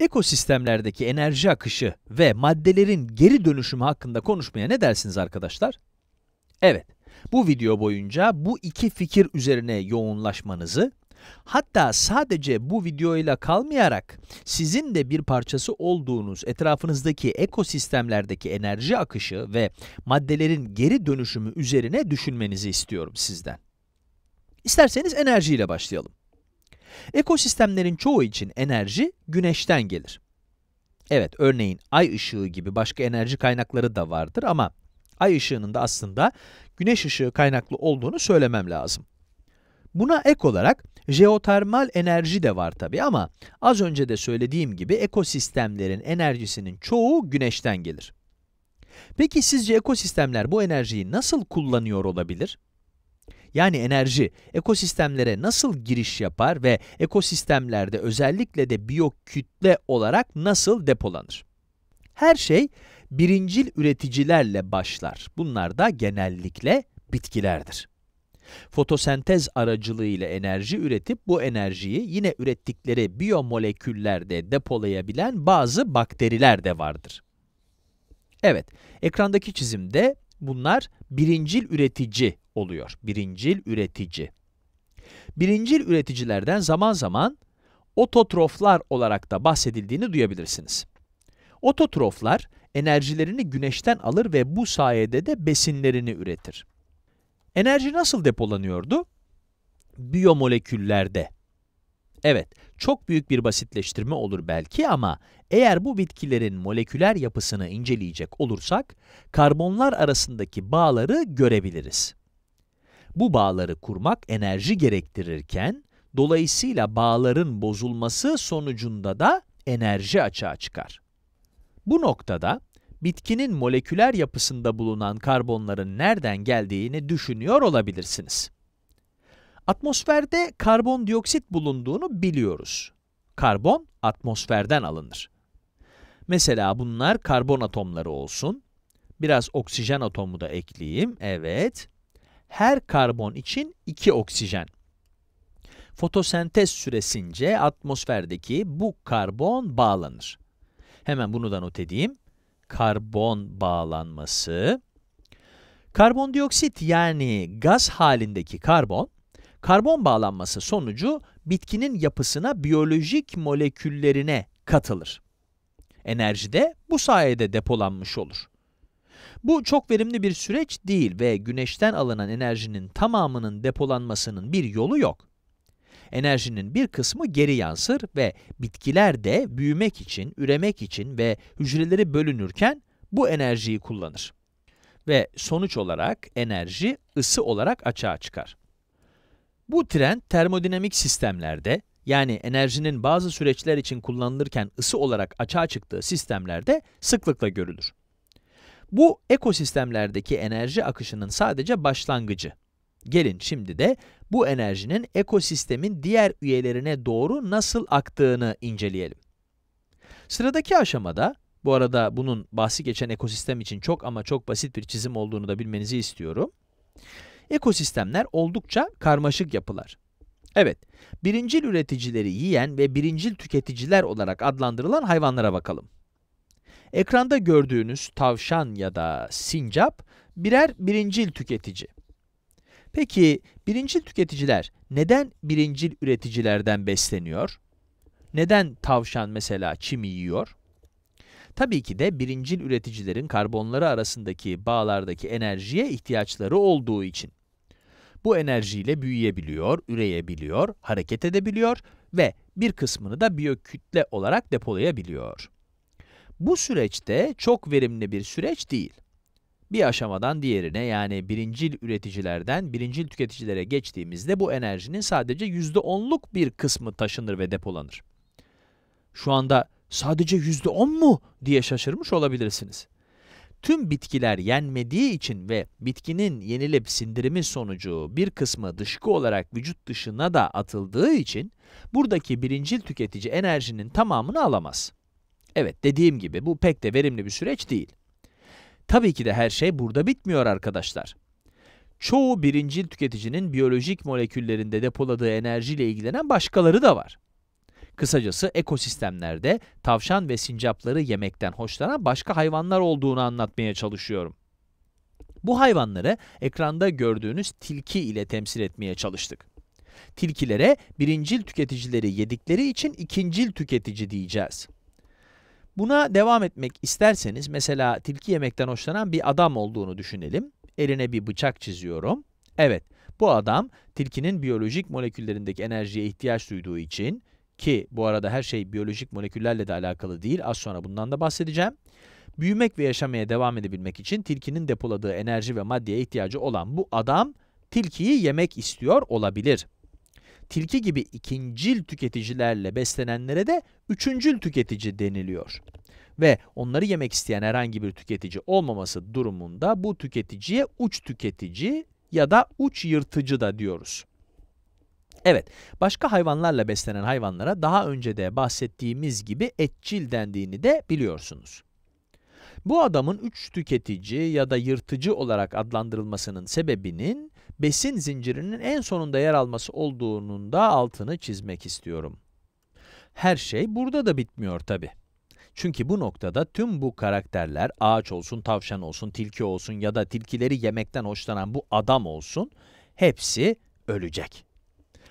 Ekosistemlerdeki enerji akışı ve maddelerin geri dönüşümü hakkında konuşmaya ne dersiniz arkadaşlar? Evet, bu video boyunca bu iki fikir üzerine yoğunlaşmanızı, hatta sadece bu videoyla kalmayarak sizin de bir parçası olduğunuz etrafınızdaki ekosistemlerdeki enerji akışı ve maddelerin geri dönüşümü üzerine düşünmenizi istiyorum sizden. İsterseniz enerjiyle başlayalım. Ekosistemlerin çoğu için enerji güneşten gelir. Evet, örneğin ay ışığı gibi başka enerji kaynakları da vardır ama ay ışığının da aslında güneş ışığı kaynaklı olduğunu söylemem lazım. Buna ek olarak jeotermal enerji de var tabi ama az önce de söylediğim gibi ekosistemlerin enerjisinin çoğu güneşten gelir. Peki sizce ekosistemler bu enerjiyi nasıl kullanıyor olabilir? yani enerji ekosistemlere nasıl giriş yapar ve ekosistemlerde özellikle de biyokütle olarak nasıl depolanır? Her şey birincil üreticilerle başlar. Bunlar da genellikle bitkilerdir. Fotosentez aracılığıyla enerji üretip bu enerjiyi yine ürettikleri biyomoleküllerde depolayabilen bazı bakteriler de vardır. Evet, ekrandaki çizimde bunlar birincil üretici oluyor. Birincil üretici. Birincil üreticilerden zaman zaman ototroflar olarak da bahsedildiğini duyabilirsiniz. Ototroflar enerjilerini güneşten alır ve bu sayede de besinlerini üretir. Enerji nasıl depolanıyordu? Biyomoleküllerde. Evet, çok büyük bir basitleştirme olur belki ama eğer bu bitkilerin moleküler yapısını inceleyecek olursak, karbonlar arasındaki bağları görebiliriz. Bu bağları kurmak enerji gerektirirken, dolayısıyla bağların bozulması sonucunda da enerji açığa çıkar. Bu noktada, bitkinin moleküler yapısında bulunan karbonların nereden geldiğini düşünüyor olabilirsiniz. Atmosferde karbondioksit bulunduğunu biliyoruz. Karbon, atmosferden alınır. Mesela bunlar karbon atomları olsun. Biraz oksijen atomu da ekleyeyim, evet her karbon için 2 oksijen. Fotosentez süresince atmosferdeki bu karbon bağlanır. Hemen bunu da not edeyim. Karbon bağlanması. Karbondioksit yani gaz halindeki karbon, karbon bağlanması sonucu bitkinin yapısına biyolojik moleküllerine katılır. Enerji de bu sayede depolanmış olur. Bu çok verimli bir süreç değil ve güneşten alınan enerjinin tamamının depolanmasının bir yolu yok. Enerjinin bir kısmı geri yansır ve bitkiler de büyümek için, üremek için ve hücreleri bölünürken bu enerjiyi kullanır. Ve sonuç olarak enerji ısı olarak açığa çıkar. Bu trend termodinamik sistemlerde, yani enerjinin bazı süreçler için kullanılırken ısı olarak açığa çıktığı sistemlerde sıklıkla görülür. Bu ekosistemlerdeki enerji akışının sadece başlangıcı. Gelin şimdi de bu enerjinin ekosistemin diğer üyelerine doğru nasıl aktığını inceleyelim. Sıradaki aşamada, bu arada bunun bahsi geçen ekosistem için çok ama çok basit bir çizim olduğunu da bilmenizi istiyorum. Ekosistemler oldukça karmaşık yapılar. Evet, birincil üreticileri yiyen ve birincil tüketiciler olarak adlandırılan hayvanlara bakalım. Ekranda gördüğünüz tavşan ya da sincap birer birincil tüketici. Peki birincil tüketiciler neden birincil üreticilerden besleniyor? Neden tavşan mesela çimi yiyor? Tabii ki de birincil üreticilerin karbonları arasındaki bağlardaki enerjiye ihtiyaçları olduğu için. Bu enerjiyle büyüyebiliyor, üreyebiliyor, hareket edebiliyor ve bir kısmını da biyokütle olarak depolayabiliyor. Bu süreçte çok verimli bir süreç değil. Bir aşamadan diğerine yani birincil üreticilerden birincil tüketicilere geçtiğimizde bu enerjinin sadece %10'luk bir kısmı taşınır ve depolanır. Şu anda sadece %10 mu diye şaşırmış olabilirsiniz. Tüm bitkiler yenmediği için ve bitkinin yenilip sindirimi sonucu bir kısmı dışkı olarak vücut dışına da atıldığı için buradaki birincil tüketici enerjinin tamamını alamaz. Evet dediğim gibi bu pek de verimli bir süreç değil. Tabii ki de her şey burada bitmiyor arkadaşlar. Çoğu birincil tüketicinin biyolojik moleküllerinde depoladığı enerjiyle ilgilenen başkaları da var. Kısacası ekosistemlerde tavşan ve sincapları yemekten hoşlanan başka hayvanlar olduğunu anlatmaya çalışıyorum. Bu hayvanları ekranda gördüğünüz tilki ile temsil etmeye çalıştık. Tilkilere birincil tüketicileri yedikleri için ikincil tüketici diyeceğiz. Buna devam etmek isterseniz mesela tilki yemekten hoşlanan bir adam olduğunu düşünelim. Eline bir bıçak çiziyorum. Evet, bu adam tilkinin biyolojik moleküllerindeki enerjiye ihtiyaç duyduğu için ki bu arada her şey biyolojik moleküllerle de alakalı değil, az sonra bundan da bahsedeceğim. Büyümek ve yaşamaya devam edebilmek için tilkinin depoladığı enerji ve maddeye ihtiyacı olan bu adam tilkiyi yemek istiyor olabilir tilki gibi ikincil tüketicilerle beslenenlere de üçüncül tüketici deniliyor. Ve onları yemek isteyen herhangi bir tüketici olmaması durumunda bu tüketiciye uç tüketici ya da uç yırtıcı da diyoruz. Evet, başka hayvanlarla beslenen hayvanlara daha önce de bahsettiğimiz gibi etçil dendiğini de biliyorsunuz. Bu adamın üç tüketici ya da yırtıcı olarak adlandırılmasının sebebinin besin zincirinin en sonunda yer alması olduğunun da altını çizmek istiyorum. Her şey burada da bitmiyor tabi. Çünkü bu noktada tüm bu karakterler, ağaç olsun, tavşan olsun, tilki olsun ya da tilkileri yemekten hoşlanan bu adam olsun, hepsi ölecek.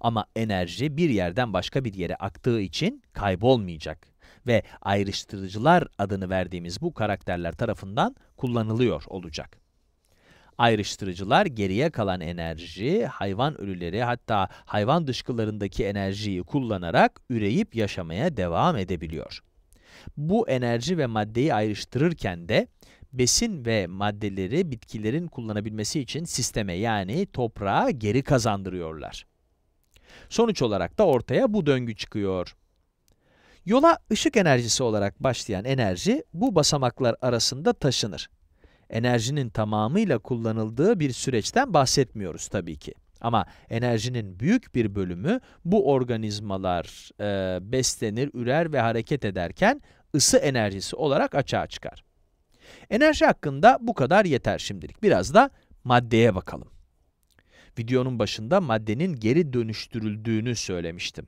Ama enerji bir yerden başka bir yere aktığı için kaybolmayacak ve ayrıştırıcılar adını verdiğimiz bu karakterler tarafından kullanılıyor olacak ayrıştırıcılar geriye kalan enerji, hayvan ölüleri hatta hayvan dışkılarındaki enerjiyi kullanarak üreyip yaşamaya devam edebiliyor. Bu enerji ve maddeyi ayrıştırırken de besin ve maddeleri bitkilerin kullanabilmesi için sisteme yani toprağa geri kazandırıyorlar. Sonuç olarak da ortaya bu döngü çıkıyor. Yola ışık enerjisi olarak başlayan enerji bu basamaklar arasında taşınır enerjinin tamamıyla kullanıldığı bir süreçten bahsetmiyoruz tabii ki. Ama enerjinin büyük bir bölümü bu organizmalar e, beslenir, ürer ve hareket ederken ısı enerjisi olarak açığa çıkar. Enerji hakkında bu kadar yeter şimdilik. Biraz da maddeye bakalım. Videonun başında maddenin geri dönüştürüldüğünü söylemiştim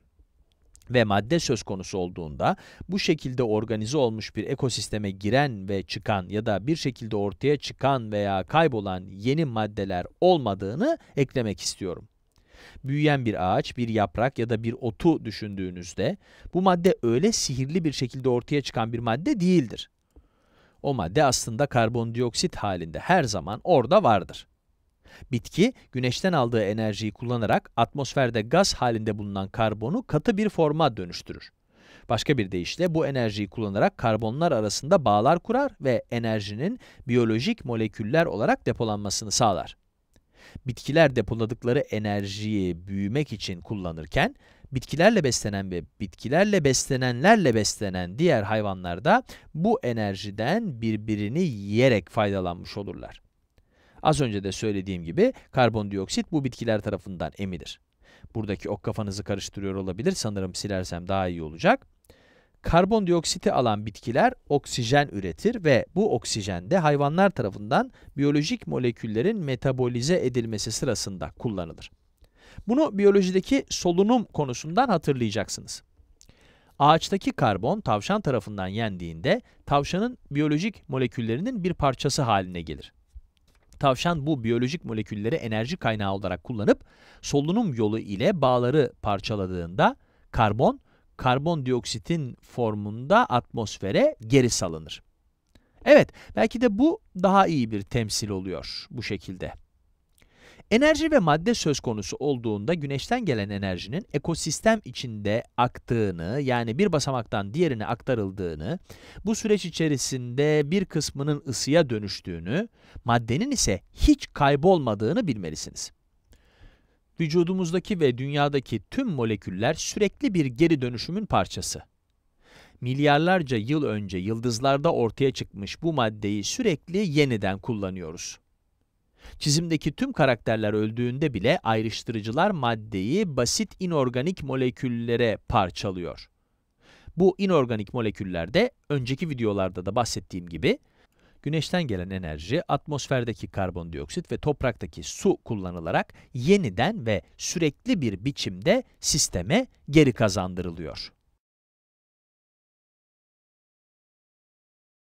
ve madde söz konusu olduğunda bu şekilde organize olmuş bir ekosisteme giren ve çıkan ya da bir şekilde ortaya çıkan veya kaybolan yeni maddeler olmadığını eklemek istiyorum. Büyüyen bir ağaç, bir yaprak ya da bir otu düşündüğünüzde bu madde öyle sihirli bir şekilde ortaya çıkan bir madde değildir. O madde aslında karbondioksit halinde her zaman orada vardır. Bitki, güneşten aldığı enerjiyi kullanarak atmosferde gaz halinde bulunan karbonu katı bir forma dönüştürür. Başka bir deyişle bu enerjiyi kullanarak karbonlar arasında bağlar kurar ve enerjinin biyolojik moleküller olarak depolanmasını sağlar. Bitkiler depoladıkları enerjiyi büyümek için kullanırken, bitkilerle beslenen ve bitkilerle beslenenlerle beslenen diğer hayvanlar da bu enerjiden birbirini yiyerek faydalanmış olurlar. Az önce de söylediğim gibi karbondioksit bu bitkiler tarafından emilir. Buradaki ok kafanızı karıştırıyor olabilir. Sanırım silersem daha iyi olacak. Karbondioksiti alan bitkiler oksijen üretir ve bu oksijen de hayvanlar tarafından biyolojik moleküllerin metabolize edilmesi sırasında kullanılır. Bunu biyolojideki solunum konusundan hatırlayacaksınız. Ağaçtaki karbon tavşan tarafından yendiğinde tavşanın biyolojik moleküllerinin bir parçası haline gelir. Tavşan bu biyolojik molekülleri enerji kaynağı olarak kullanıp solunum yolu ile bağları parçaladığında karbon, karbondioksitin formunda atmosfere geri salınır. Evet, belki de bu daha iyi bir temsil oluyor bu şekilde. Enerji ve madde söz konusu olduğunda güneşten gelen enerjinin ekosistem içinde aktığını, yani bir basamaktan diğerine aktarıldığını, bu süreç içerisinde bir kısmının ısıya dönüştüğünü, maddenin ise hiç kaybolmadığını bilmelisiniz. Vücudumuzdaki ve dünyadaki tüm moleküller sürekli bir geri dönüşümün parçası. Milyarlarca yıl önce yıldızlarda ortaya çıkmış bu maddeyi sürekli yeniden kullanıyoruz. Çizimdeki tüm karakterler öldüğünde bile ayrıştırıcılar maddeyi basit inorganik moleküllere parçalıyor. Bu inorganik moleküller de önceki videolarda da bahsettiğim gibi güneşten gelen enerji, atmosferdeki karbondioksit ve topraktaki su kullanılarak yeniden ve sürekli bir biçimde sisteme geri kazandırılıyor.